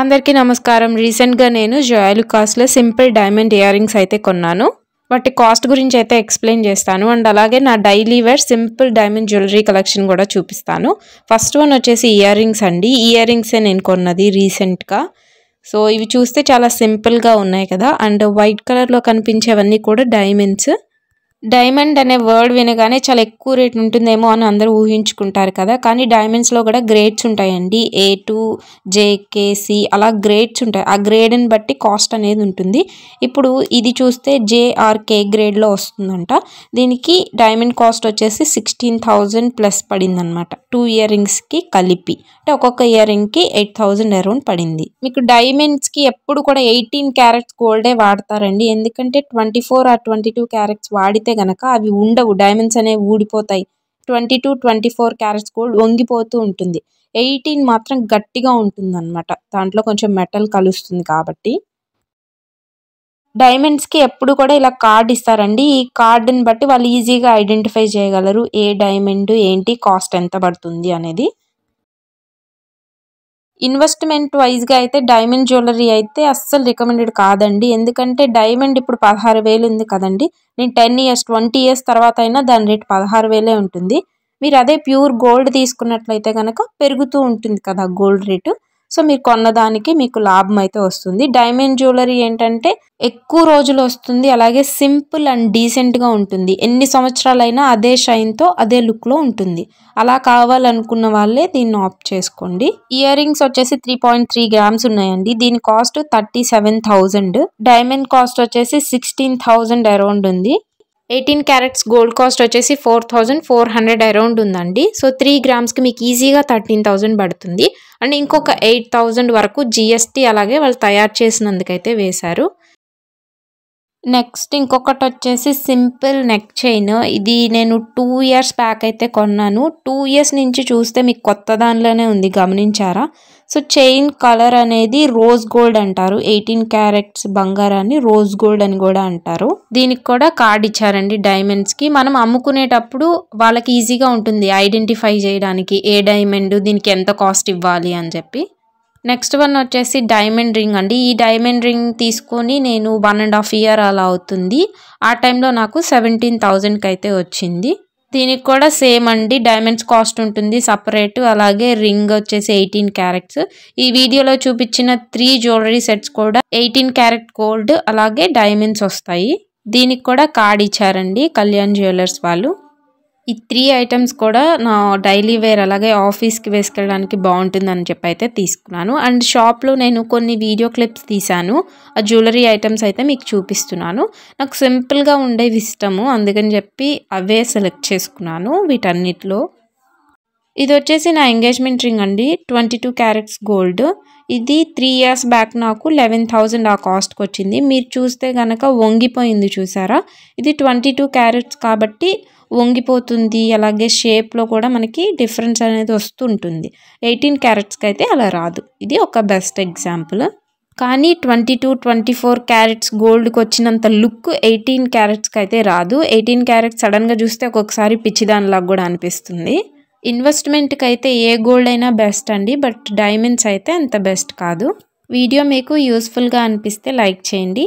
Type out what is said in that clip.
అందరికీ నమస్కారం రీసెంట్గా నేను జోయల్ కాస్ట్లో సింపుల్ డైమండ్ ఇయర్ రింగ్స్ అయితే కొన్నాను వాటి కాస్ట్ గురించి అయితే ఎక్స్ప్లెయిన్ చేస్తాను అండ్ అలాగే నా daily wear simple diamond jewellery collection కూడా చూపిస్తాను ఫస్ట్ వన్ వచ్చేసి ఇయర్ రింగ్స్ అండి ఇయర్ రింగ్సే నేను కొన్నది రీసెంట్గా సో ఇవి చూస్తే చాలా సింపుల్గా ఉన్నాయి కదా అండ్ వైట్ కలర్లో కనిపించేవన్నీ కూడా డైమండ్స్ డైమండ్ అనే వర్డ్ వినగానే చాలా ఎక్కువ రేట్ ఉంటుందేమో అని అందరూ ఊహించుకుంటారు కదా కానీ డైమండ్స్లో కూడా గ్రేడ్స్ ఉంటాయండి ఏ టూ జేకేసి అలా గ్రేడ్స్ ఉంటాయి ఆ గ్రేడ్ని బట్టి కాస్ట్ అనేది ఉంటుంది ఇప్పుడు ఇది చూస్తే జేఆర్కే గ్రేడ్లో వస్తుందంట దీనికి డైమండ్ కాస్ట్ వచ్చేసి సిక్స్టీన్ థౌజండ్ ప్లస్ పడిందనమాట టూ ఇయర్ రింగ్స్కి కలిపి అంటే ఒక్కొక్క ఇయర్ రింగ్కి ఎయిట్ థౌజండ్ అరౌండ్ పడింది మీకు డైమండ్స్కి ఎప్పుడు కూడా ఎయిటీన్ క్యారెట్స్ గోల్డే వాడతారండి ఎందుకంటే ట్వంటీ ఫోర్ ఆ ట్వంటీ టూ క్యారెట్స్ వాడితే తీసుకుంటే గనక అవి ఉండవు డైమండ్స్ అనేవి ఊడిపోతాయి twenty two twenty four carats gold వంగిపోతూ ఉంటుంది ఎయిటీన్ మాత్రం గట్టిగా ఉంటుంది అనమాట దాంట్లో కొంచెం మెటల్ కలుస్తుంది కాబట్టి డైమండ్స్కి ఎప్పుడు కూడా ఇలా కార్డ్ ఇస్తారండి ఈ కార్డుని బట్టి వాళ్ళు ఈజీగా ఐడెంటిఫై చేయగలరు ఏ డైమండ్ ఏంటి కాస్ట్ ఎంత పడుతుంది అనేది ఇన్వెస్ట్మెంట్ వైజ్గా అయితే డైమండ్ జ్యువెలరీ అయితే అస్సలు రికమెండెడ్ కాదండి ఎందుకంటే డైమండ్ ఇప్పుడు పదహారు వేలు ఉంది కదండి నేను టెన్ ఇయర్స్ ట్వంటీ ఇయర్స్ తర్వాత అయినా దాని రేటు పదహారు వేలే ఉంటుంది మీరు అదే ప్యూర్ గోల్డ్ తీసుకున్నట్లయితే కనుక పెరుగుతూ ఉంటుంది కదా గోల్డ్ రేటు సో మీరు కొన్నదానికి మీకు లాభం అయితే వస్తుంది డైమండ్ జ్యువెలరీ ఏంటంటే ఎక్కువ రోజులు వస్తుంది అలాగే సింపుల్ అండ్ డీసెంట్గా ఉంటుంది ఎన్ని సంవత్సరాలైనా అదే షైన్తో అదే లుక్లో ఉంటుంది అలా కావాలనుకున్న వాళ్ళే దీన్ని ఆప్ చేసుకోండి ఇయర్ రింగ్స్ వచ్చేసి త్రీ పాయింట్ త్రీ గ్రామ్స్ ఉన్నాయండి దీని cost thirty seven thousand diamond cost వచ్చేసి సిక్స్టీన్ థౌజండ్ అరౌండ్ ఉంది ఎయిటీన్ క్యారెట్స్ గోల్డ్ కాస్ట్ వచ్చేసి four thousand four hundred around ఉందండి సో త్రీ గ్రామ్స్కి మీకు ఈజీగా థర్టీన్ థౌజండ్ పడుతుంది అండ్ ఇంకొక ఎయిట్ థౌజండ్ వరకు జిఎస్టీ అలాగే వాళ్ళు తయారు చేసినందుకైతే వేశారు నెక్స్ట్ ఇంకొకటి వచ్చేసి సింపుల్ నెక్ చైన్ ఇది నేను టూ ఇయర్స్ బ్యాక్ అయితే కొన్నాను టూ ఇయర్స్ నుంచి చూస్తే మీకు కొత్త దానిలోనే ఉంది గమనించారా సో చైన్ కలర్ అనేది రోజ్ గోల్డ్ అంటారు ఎయిటీన్ క్యారెట్స్ బంగారాన్ని రోజ్ గోల్డ్ అని కూడా అంటారు దీనికి కూడా కార్డ్ ఇచ్చారండి డైమండ్స్కి మనం అమ్ముకునేటప్పుడు వాళ్ళకి ఈజీగా ఉంటుంది ఐడెంటిఫై చేయడానికి ఏ డైమండ్ దీనికి ఎంత కాస్ట్ ఇవ్వాలి అని చెప్పి నెక్స్ట్ వన్ వచ్చేసి డైమండ్ రింగ్ అండి ఈ డైమండ్ రింగ్ తీసుకొని నేను వన్ అండ్ హాఫ్ ఇయర్ అలా అవుతుంది ఆ టైంలో నాకు సెవెంటీన్ థౌజండ్కి అయితే వచ్చింది దీనికి కూడా సేమ్ అండి డైమండ్స్ కాస్ట్ ఉంటుంది సపరేట్ అలాగే రింగ్ వచ్చేసి ఎయిటీన్ క్యారెట్స్ ఈ వీడియోలో చూపించిన త్రీ జ్యువెలరీ సెట్స్ కూడా ఎయిటీన్ క్యారెట్ గోల్డ్ అలాగే డైమండ్స్ వస్తాయి దీనికి కూడా కార్డ్ ఇచ్చారండి కళ్యాణ్ జ్యువెలర్స్ వాళ్ళు ఈ త్రీ ఐటమ్స్ కూడా నా డైలీ వేర్ అలాగే ఆఫీస్కి వేసుకెళ్ళడానికి బాగుంటుందని చెప్పి అయితే తీసుకున్నాను అండ్ షాప్లో నేను కొన్ని వీడియో క్లిప్స్ తీశాను ఆ జ్యువెలరీ ఐటమ్స్ అయితే మీకు చూపిస్తున్నాను నాకు సింపుల్గా ఉండేవి ఇష్టము అందుకని చెప్పి అవే సెలెక్ట్ చేసుకున్నాను వీటన్నిటిలో ఇది వచ్చేసి నా ఎంగేజ్మెంట్ రింగ్ అండి ట్వంటీ టూ క్యారెట్స్ గోల్డ్ ఇది త్రీ ఇయర్స్ బ్యాక్ నాకు లెవెన్ థౌజండ్ ఆ కాస్ట్కి వచ్చింది మీరు చూస్తే కనుక వంగిపోయింది చూసారా ఇది ట్వంటీ టూ క్యారెట్స్ కాబట్టి వంగిపోతుంది అలాగే షేప్లో కూడా మనకి డిఫరెన్స్ అనేది వస్తుంటుంది ఎయిటీన్ క్యారెట్స్కి అయితే అలా రాదు ఇది ఒక బెస్ట్ ఎగ్జాంపుల్ కానీ twenty two twenty four carats గోల్డ్కి వచ్చినంత లుక్ ఎయిటీన్ క్యారెట్స్కి అయితే రాదు ఎయిటీన్ క్యారెట్స్ సడన్గా చూస్తే ఒక్కొక్కసారి పిచ్చిదానిలాగా కూడా అనిపిస్తుంది ఇన్వెస్ట్మెంట్కి అయితే ఏ గోల్డ్ అయినా బెస్ట్ అండి బట్ డైమండ్స్ అయితే అంత బెస్ట్ కాదు వీడియో మీకు యూస్ఫుల్గా అనిపిస్తే లైక్ చేయండి